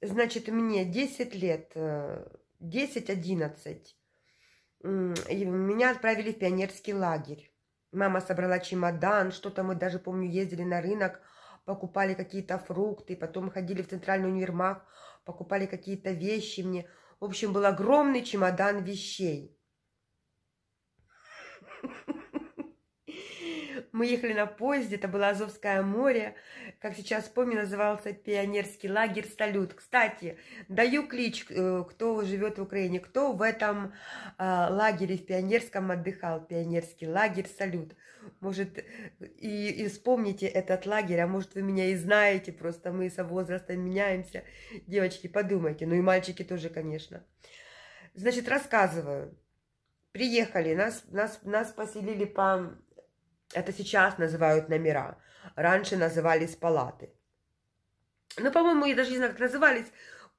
Значит, мне 10 лет, 10-11. Э, меня отправили в пионерский лагерь. Мама собрала чемодан, что-то мы даже, помню, ездили на рынок, покупали какие-то фрукты, потом ходили в центральный универмаг, покупали какие-то вещи мне. В общем, был огромный чемодан вещей. Мы ехали на поезде, это было Азовское море, как сейчас помню, назывался пионерский лагерь «Салют». Кстати, даю клич, э, кто живет в Украине, кто в этом э, лагере в пионерском отдыхал, пионерский лагерь «Салют». Может, и, и вспомните этот лагерь, а может, вы меня и знаете, просто мы со возрастом меняемся. Девочки, подумайте, ну и мальчики тоже, конечно. Значит, рассказываю. Приехали, нас, нас, нас поселили по это сейчас называют номера. Раньше назывались палаты. Ну, по-моему, я даже не знаю, как назывались.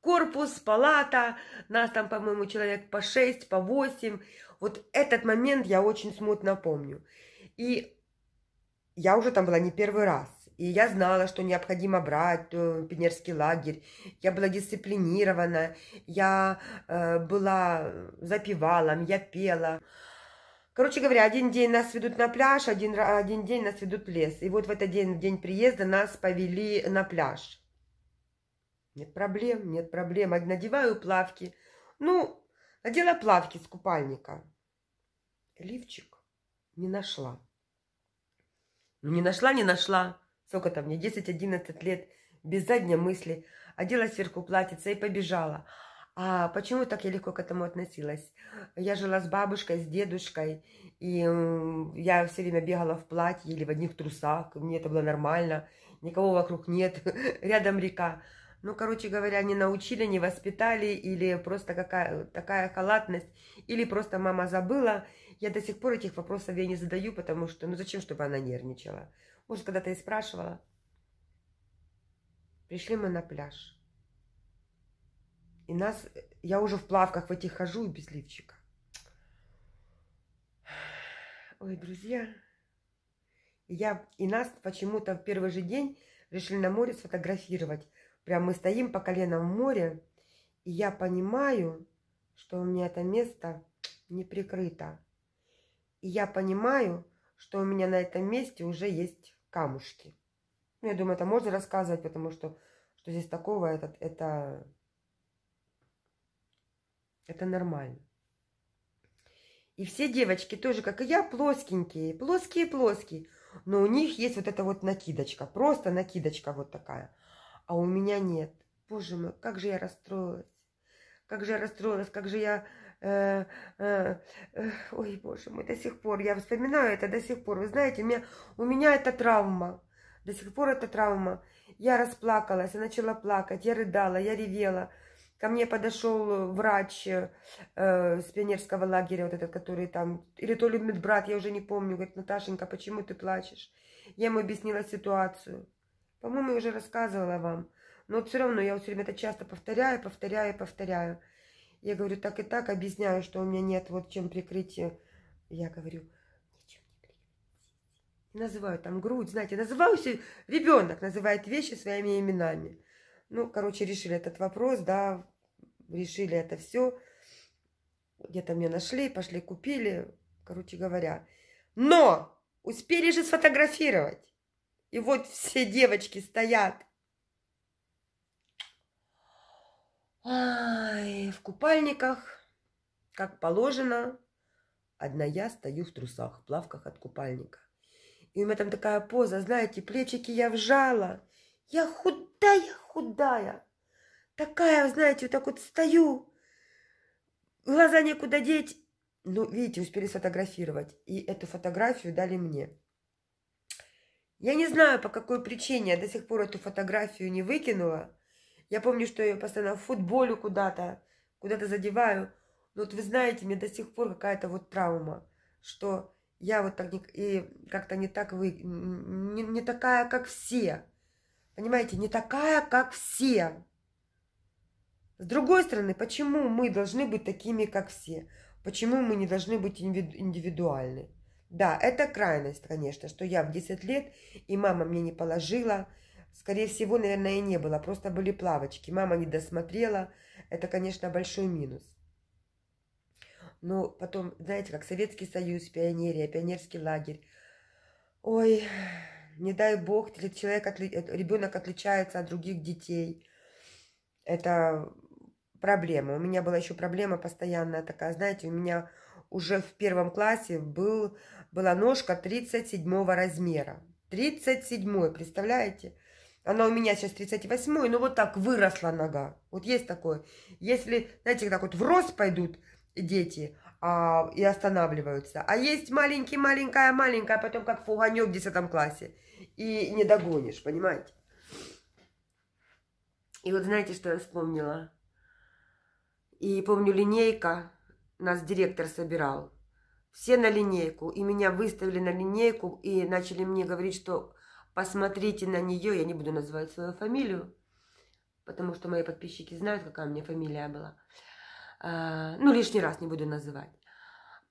Корпус, палата. Нас там, по-моему, человек по 6, по 8. Вот этот момент я очень смутно помню. И я уже там была не первый раз. И я знала, что необходимо брать э, пионерский лагерь. Я была дисциплинирована, я э, была запевалом, я пела. Короче говоря, один день нас ведут на пляж, один, один день нас ведут в лес. И вот в этот день, в день приезда, нас повели на пляж. Нет проблем, нет проблем. Надеваю плавки. Ну, надела плавки с купальника. Лифчик не нашла. Ну, не нашла, не нашла. Сколько там мне, 10-11 лет, без задней мысли. Одела сверху платьице и побежала. А почему так я легко к этому относилась? Я жила с бабушкой, с дедушкой, и я все время бегала в платье или в одних трусах, мне это было нормально, никого вокруг нет, рядом река. Ну, короче говоря, не научили, не воспитали, или просто какая, такая халатность, или просто мама забыла. Я до сих пор этих вопросов я не задаю, потому что, ну, зачем, чтобы она нервничала? Может, когда-то и спрашивала. Пришли мы на пляж. И нас... Я уже в плавках в этих хожу и без лифчика. Ой, друзья. Я... И нас почему-то в первый же день решили на море сфотографировать. Прям мы стоим по колено в море. И я понимаю, что у меня это место не прикрыто. И я понимаю, что у меня на этом месте уже есть камушки. Ну, я думаю, это можно рассказывать, потому что что здесь такого, это, это это нормально. И все девочки тоже, как и я, плоскенькие, плоские-плоские. Но у них есть вот эта вот накидочка, просто накидочка вот такая. А у меня нет. Боже мой, как же я расстроилась. Как же я расстроилась, как же я... Э, э, э, ой, боже мой, до сих пор, я вспоминаю это до сих пор. Вы знаете, у меня, у меня это травма. До сих пор это травма. Я расплакалась, я начала плакать, я рыдала, я ревела. Ко мне подошел э, врач э, э, с пионерского лагеря, вот этот, который там, или то ли медбрат, я уже не помню, говорит, Наташенька, почему ты плачешь? Я ему объяснила ситуацию. По-моему, я уже рассказывала вам. Но вот все равно я вот все время это часто повторяю, повторяю, повторяю. Я говорю, так и так объясняю, что у меня нет вот чем прикрытия, Я говорю, ничем не прикрыть. Называю там грудь, знаете, называю ребенок называет вещи своими именами. Ну, короче, решили этот вопрос, да, решили это все. Где-то мне нашли, пошли купили, короче говоря. Но успели же сфотографировать. И вот все девочки стоят. Ай, в купальниках, как положено. Одна я стою в трусах, в плавках от купальника. И у меня там такая поза, знаете, плечики я вжала – я худая, худая. Такая, знаете, вот так вот стою. Глаза некуда деть. Ну, видите, успели сфотографировать. И эту фотографию дали мне. Я не знаю, по какой причине я до сих пор эту фотографию не выкинула. Я помню, что я ее постоянно в футболю куда-то, куда-то задеваю. Но вот вы знаете, мне до сих пор какая-то вот травма, что я вот так не, и как-то не так вы, не, не такая, как все. Понимаете, не такая, как все. С другой стороны, почему мы должны быть такими, как все? Почему мы не должны быть индивидуальны? Да, это крайность, конечно, что я в 10 лет, и мама мне не положила. Скорее всего, наверное, и не было, просто были плавочки. Мама не досмотрела. Это, конечно, большой минус. Но потом, знаете, как Советский Союз, пионерия, пионерский лагерь. Ой, не дай бог, если человек, э, ребенок отличается от других детей, это проблема. У меня была еще проблема постоянная такая, знаете, у меня уже в первом классе был, была ножка 37 размера. 37, представляете? Она у меня сейчас 38, но вот так выросла нога. Вот есть такое. Если, знаете, так вот в рост пойдут дети а, и останавливаются. А есть маленький, маленькая, маленькая, потом как фуганек в 10 классе и не догонишь, понимаете? И вот знаете, что я вспомнила? И помню, линейка нас директор собирал. Все на линейку, и меня выставили на линейку, и начали мне говорить, что посмотрите на нее, я не буду называть свою фамилию, потому что мои подписчики знают, какая у меня фамилия была. А, ну, лишний раз не буду называть.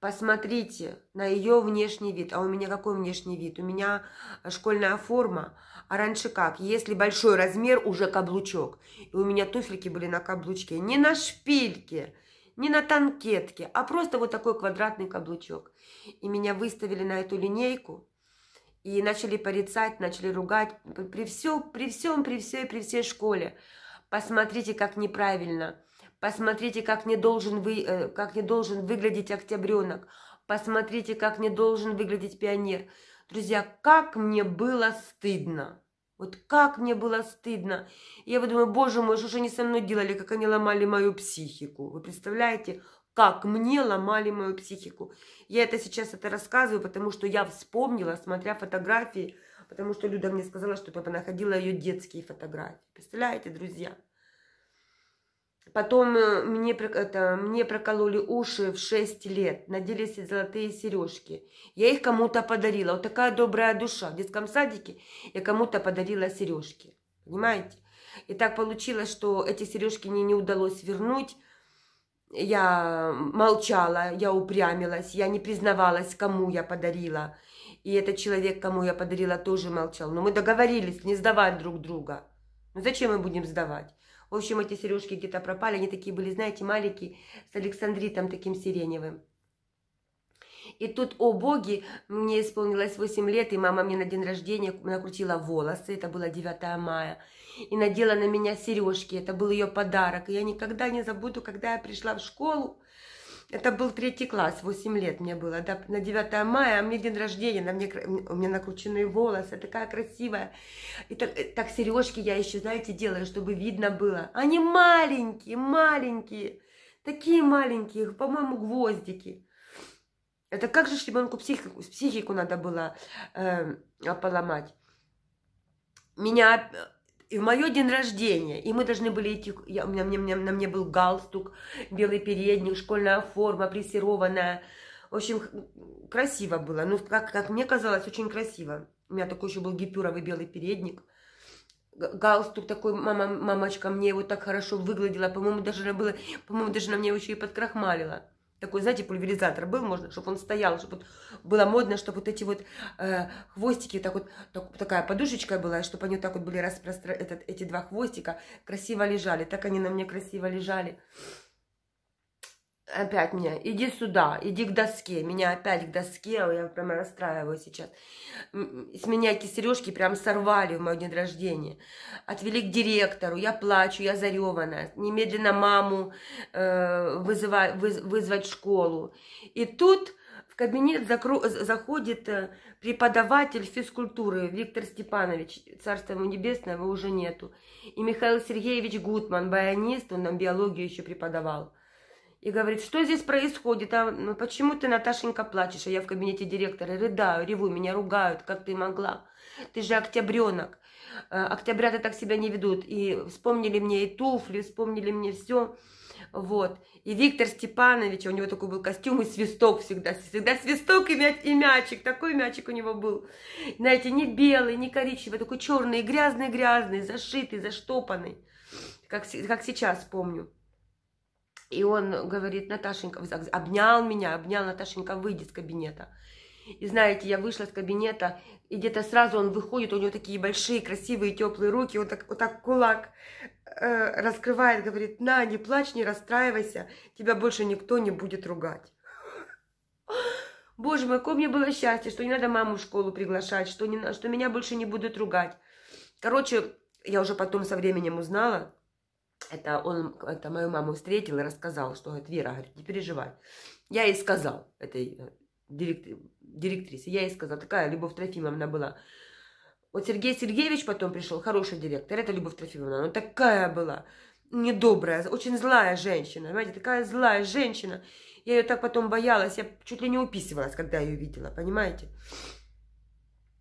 Посмотрите на ее внешний вид. А у меня какой внешний вид? У меня э, школьная форма. А раньше как? Если большой размер, уже каблучок. И у меня туфельки были на каблучке. Не на шпильке, не на танкетке, а просто вот такой квадратный каблучок. И меня выставили на эту линейку. И начали порицать, начали ругать. При всем, при всем, при всей, при всей школе. Посмотрите, как неправильно – Посмотрите, как не должен, вы, э, как не должен выглядеть октябренок. Посмотрите, как не должен выглядеть пионер. Друзья, как мне было стыдно. Вот как мне было стыдно. Я вот думаю, боже мой, что же они со мной делали, как они ломали мою психику. Вы представляете, как мне ломали мою психику. Я это сейчас это рассказываю, потому что я вспомнила, смотря фотографии, потому что Люда мне сказала, чтобы я понаходила ее детские фотографии. Представляете, друзья? Потом э, мне, это, мне прокололи уши в 6 лет, надели золотые сережки. Я их кому-то подарила. Вот такая добрая душа. В детском садике я кому-то подарила сережки. Понимаете? И так получилось, что эти сережки мне не удалось вернуть. Я молчала, я упрямилась, я не признавалась, кому я подарила. И этот человек, кому я подарила, тоже молчал. Но мы договорились не сдавать друг друга. Ну зачем мы будем сдавать? В общем, эти сережки где-то пропали, они такие были, знаете, маленькие, с александритом таким сиреневым. И тут, о боги, мне исполнилось 8 лет, и мама мне на день рождения накрутила волосы, это было 9 мая, и надела на меня сережки, это был ее подарок. И я никогда не забуду, когда я пришла в школу, это был третий класс, 8 лет мне было, да, на 9 мая, а мне день рождения, на мне, у меня накрученные волосы, такая красивая. И так, э, так сережки я еще, знаете, делаю, чтобы видно было. Они маленькие, маленькие, такие маленькие, по-моему, гвоздики. Это как же ребенку психику, психику надо было э, поломать. Меня и в мое день рождения, и мы должны были идти, я, у меня, мне, мне, на мне был галстук, белый передник, школьная форма, прессированная. В общем, красиво было. Ну, как, как мне казалось, очень красиво. У меня такой еще был гипюровый белый передник. Галстук такой, мама, мамочка мне его так хорошо выгладила. По-моему, даже она была, по-моему, даже на мне его еще и подкрахмалила такой, знаете, пульверизатор был, можно, чтобы он стоял, чтобы вот было модно, чтобы вот эти вот э, хвостики, так вот, так, такая подушечка была, чтобы они вот так вот были этот эти два хвостика красиво лежали, так они на мне красиво лежали опять меня, иди сюда, иди к доске. Меня опять к доске, а я прямо расстраиваюсь сейчас. С меня эти сережки прям сорвали в мой день рождения. Отвели к директору, я плачу, я зареванная. Немедленно маму э, вызывать, выз, вызвать в школу. И тут в кабинет закру, заходит э, преподаватель физкультуры Виктор Степанович, царство ему небесное, его уже нету. И Михаил Сергеевич Гутман, баянист, он нам биологию еще преподавал и говорит, что здесь происходит, а ну, почему ты, Наташенька, плачешь, а я в кабинете директора рыдаю, реву, меня ругают, как ты могла, ты же октябренок, э, октябрята так себя не ведут, и вспомнили мне и туфли, вспомнили мне все, вот, и Виктор Степанович, а у него такой был костюм и свисток всегда, всегда свисток и, мяч, и мячик, такой мячик у него был, знаете, не белый, не коричневый, такой черный, грязный-грязный, зашитый, заштопанный, как, как сейчас помню, и он говорит, Наташенька, обнял меня, обнял, Наташенька, выйди из кабинета. И знаете, я вышла из кабинета, и где-то сразу он выходит, у него такие большие, красивые, теплые руки, вот так, вот так кулак э, раскрывает, говорит, на, не плачь, не расстраивайся, тебя больше никто не будет ругать. Боже мой, какое мне было счастье, что не надо маму в школу приглашать, что, не, что меня больше не будут ругать. Короче, я уже потом со временем узнала, это он, это мою маму встретил и рассказал, что говорит, Вера, говорит, не переживай. Я ей сказал, этой э, директри, директрисе, я ей сказал, такая Любовь Трофимовна была. Вот Сергей Сергеевич потом пришел, хороший директор, это Любовь Трофимовна, она такая была, недобрая, очень злая женщина, понимаете, такая злая женщина. Я ее так потом боялась, я чуть ли не уписывалась, когда ее видела, понимаете?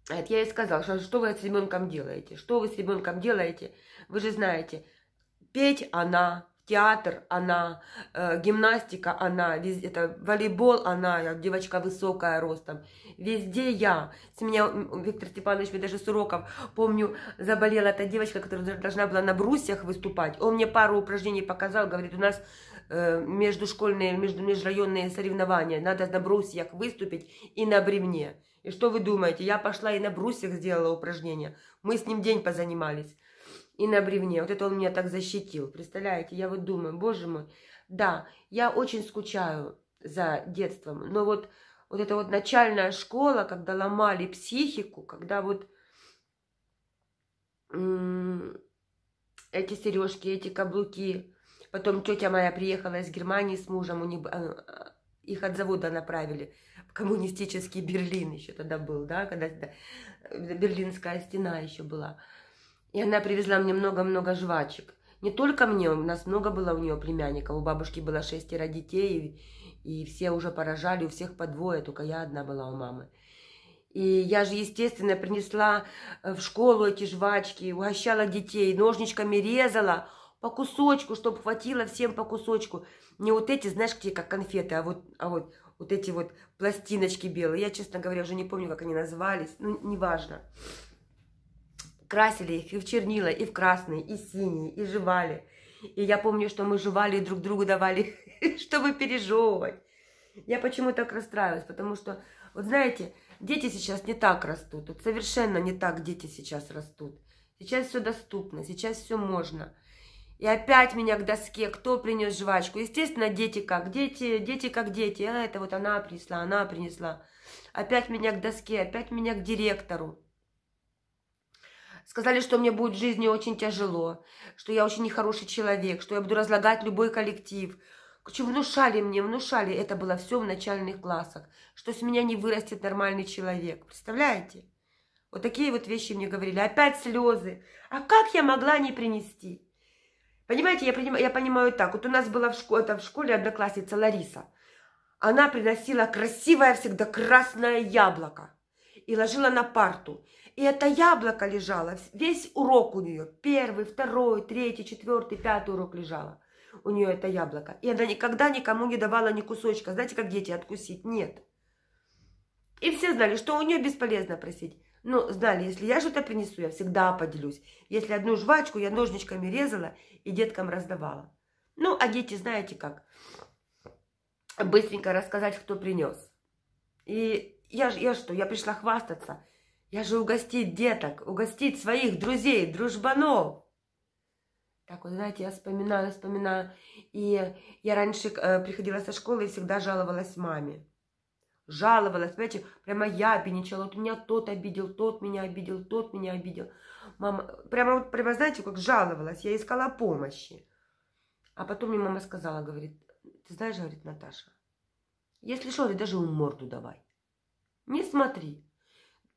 Я ей сказала, что, что вы с ребенком делаете, что вы с ребенком делаете, вы же знаете, Петь она, театр она, э, гимнастика она, везде, это волейбол она, я девочка высокая ростом, везде я. С меня Виктор Степанович, мне даже с уроков, помню, заболела эта девочка, которая должна была на брусьях выступать. Он мне пару упражнений показал, говорит, у нас э, междушкольные, между, межрайонные соревнования, надо на брусьях выступить и на бремне. И что вы думаете? Я пошла и на брусьях сделала упражнение. Мы с ним день позанимались. И на бревне. Вот это он меня так защитил. Представляете? Я вот думаю, боже мой. Да, я очень скучаю за детством. Но вот, вот эта вот начальная школа, когда ломали психику, когда вот эти сережки, эти каблуки. Потом тетя моя приехала из Германии с мужем, у них э, их от завода направили в коммунистический Берлин еще тогда был, да, когда э, Берлинская стена еще была. И она привезла мне много-много жвачек. Не только мне, у нас много было у нее племянников. У бабушки было шестеро детей, и, и все уже поражали, у всех по двое, только я одна была у мамы. И я же, естественно, принесла э, в школу эти жвачки, угощала детей, ножничками резала – по кусочку, чтобы хватило всем по кусочку. Не вот эти, знаешь, какие как конфеты, а вот, а вот, вот эти вот пластиночки белые. Я, честно говоря, уже не помню, как они назывались, ну, неважно. Красили их и в чернила, и в красные, и синие, и жевали. И я помню, что мы жевали и друг другу давали, чтобы пережевывать. Я почему так расстраивалась, потому что, вот знаете, дети сейчас не так растут, вот совершенно не так дети сейчас растут. Сейчас все доступно, сейчас все можно. И опять меня к доске, кто принес жвачку. Естественно, дети как дети, дети как дети. А, это вот она принесла, она принесла. Опять меня к доске, опять меня к директору. Сказали, что мне будет в жизни очень тяжело, что я очень нехороший человек, что я буду разлагать любой коллектив. Короче, внушали мне, внушали. Это было все в начальных классах, что с меня не вырастет нормальный человек. Представляете? Вот такие вот вещи мне говорили. Опять слезы. А как я могла не принести? Понимаете, я, поним, я понимаю так. Вот у нас была в, школе, это в школе одноклассница Лариса. Она приносила красивое всегда красное яблоко и ложила на парту. И это яблоко лежало, весь урок у нее, первый, второй, третий, четвертый, пятый урок лежало у нее это яблоко. И она никогда никому не давала ни кусочка. Знаете, как дети откусить? Нет. И все знали, что у нее бесполезно просить. Ну, знали, если я что-то принесу, я всегда поделюсь. Если одну жвачку я ножничками резала и деткам раздавала. Ну, а дети, знаете как, быстренько рассказать, кто принес. И я, я что, я пришла хвастаться. Я же угостить деток, угостить своих друзей, дружбанов. Так вот, знаете, я вспоминаю, вспоминаю. И я раньше э, приходила со школы и всегда жаловалась маме жаловалась, понимаете, прямо я обидничала, вот меня тот обидел, тот меня обидел, тот меня обидел. Мама, прямо вот, прямо, знаете, как жаловалась, я искала помощи. А потом мне мама сказала, говорит, ты знаешь, говорит, Наташа, если что, говорит, даже у морду давай. Не смотри.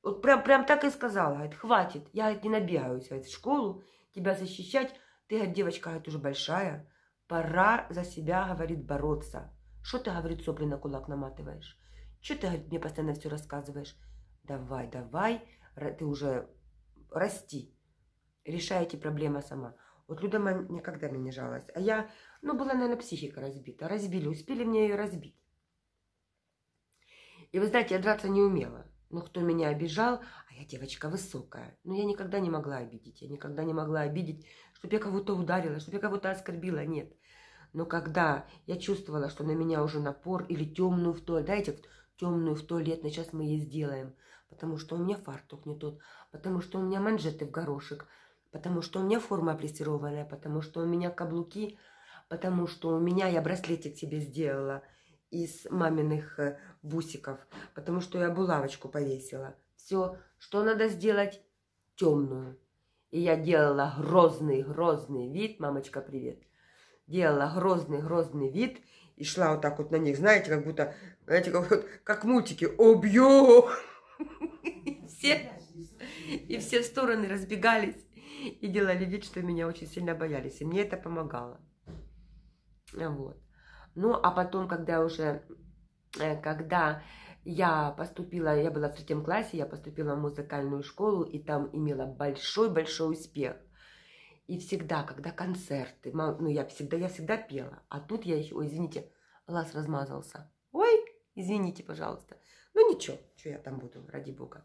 Вот прям, прям так и сказала, говорит, хватит, я говорит, не набегаюсь говорит, в школу, тебя защищать. Ты, говорит, девочка, говорит, уже большая, пора за себя, говорит, бороться. Что ты, говорит, сопли на кулак наматываешь? Что ты мне постоянно все рассказываешь? Давай, давай, ты уже расти. Решай эти проблемы сама. Вот Люда никогда мне не жаловалась. А я, ну, была, наверное, психика разбита. Разбили, успели мне ее разбить. И вы знаете, я драться не умела. Но ну, кто меня обижал, а я девочка высокая. Но ну, я никогда не могла обидеть. Я никогда не могла обидеть, чтобы я кого-то ударила, чтобы я кого-то оскорбила. Нет. Но когда я чувствовала, что на меня уже напор или темную в да знаете, темную в туалет, но сейчас мы ей сделаем, потому что у меня фартук не тот, потому что у меня манжеты в горошек, потому что у меня форма плессированная, потому что у меня каблуки, потому что у меня я браслетик себе сделала из маминых э, бусиков, потому что я булавочку повесила. Все, что надо сделать? Темную. И я делала грозный, грозный вид. Мамочка, привет делала грозный-грозный вид и шла вот так вот на них, знаете, как будто, знаете, как, вот, как мультики, обью! все, и все стороны разбегались и делали вид, что меня очень сильно боялись, и мне это помогало. Вот. Ну, а потом, когда уже, э, когда я поступила, я была в третьем классе, я поступила в музыкальную школу, и там имела большой-большой успех – и всегда, когда концерты, ну я всегда, я всегда пела. А тут я еще, ой, извините, глаз размазался. Ой, извините, пожалуйста. Ну ничего, что я там буду, ради бога.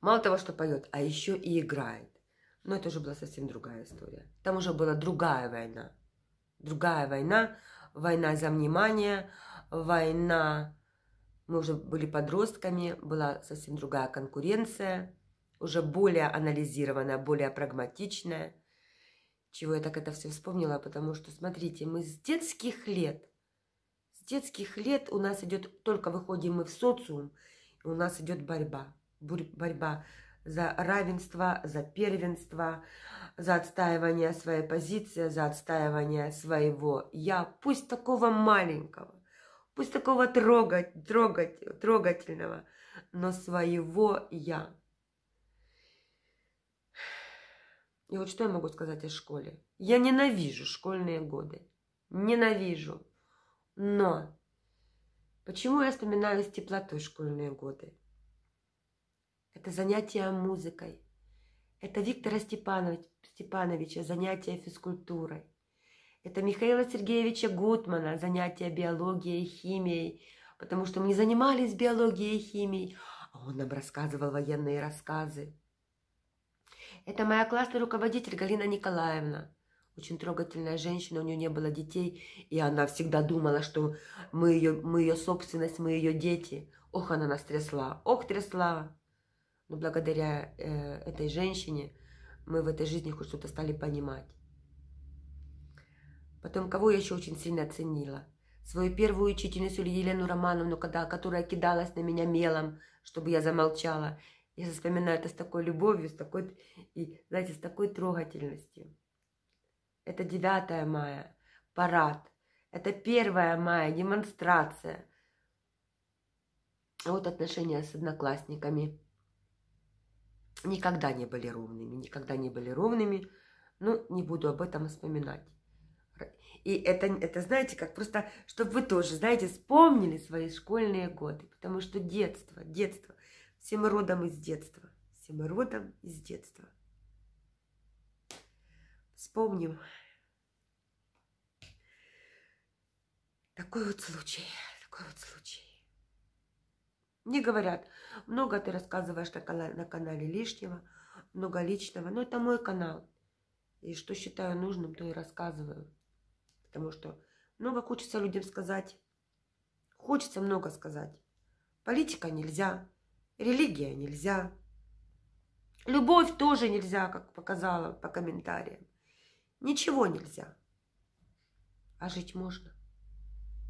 Мало того, что поет, а еще и играет. Но это уже была совсем другая история. Там уже была другая война. Другая война, война за внимание, война... Мы уже были подростками, была совсем другая конкуренция уже более анализированная, более прагматичная. Чего я так это все вспомнила, потому что, смотрите, мы с детских лет, с детских лет у нас идет, только выходим мы в социум, и у нас идет борьба. Борьба за равенство, за первенство, за отстаивание своей позиции, за отстаивание своего «я», пусть такого маленького, пусть такого трогать, трогать, трогательного, но своего «я». И вот что я могу сказать о школе? Я ненавижу школьные годы. Ненавижу. Но почему я вспоминаю с теплотой школьные годы? Это занятия музыкой. Это Виктора Степанович, Степановича занятия физкультурой. Это Михаила Сергеевича Гутмана занятия биологией, химией, потому что мы не занимались биологией и химией, а он нам рассказывал военные рассказы. Это моя классный руководитель Галина Николаевна. Очень трогательная женщина, у нее не было детей, и она всегда думала, что мы ее, мы ее собственность, мы ее дети. Ох, она нас трясла, ох, трясла. Но благодаря э, этой женщине мы в этой жизни хоть что-то стали понимать. Потом, кого я еще очень сильно ценила? Свою первую учительницу Елену Романовну, когда, которая кидалась на меня мелом, чтобы я замолчала. Я вспоминаю это с такой любовью, с такой, и, знаете, с такой трогательностью. Это 9 мая, парад. Это 1 мая, демонстрация. А вот отношения с одноклассниками никогда не были ровными, никогда не были ровными. Ну, не буду об этом вспоминать. И это, это, знаете, как просто, чтобы вы тоже, знаете, вспомнили свои школьные годы, потому что детство, детство, всем родом из детства, всем родом из детства. Вспомним такой вот случай, такой вот случай. Мне говорят, много ты рассказываешь на канале, на канале лишнего, много личного, но это мой канал. И что считаю нужным, то и рассказываю. Потому что много хочется людям сказать. Хочется много сказать. Политика нельзя, Религия нельзя. Любовь тоже нельзя, как показала по комментариям. Ничего нельзя. А жить можно.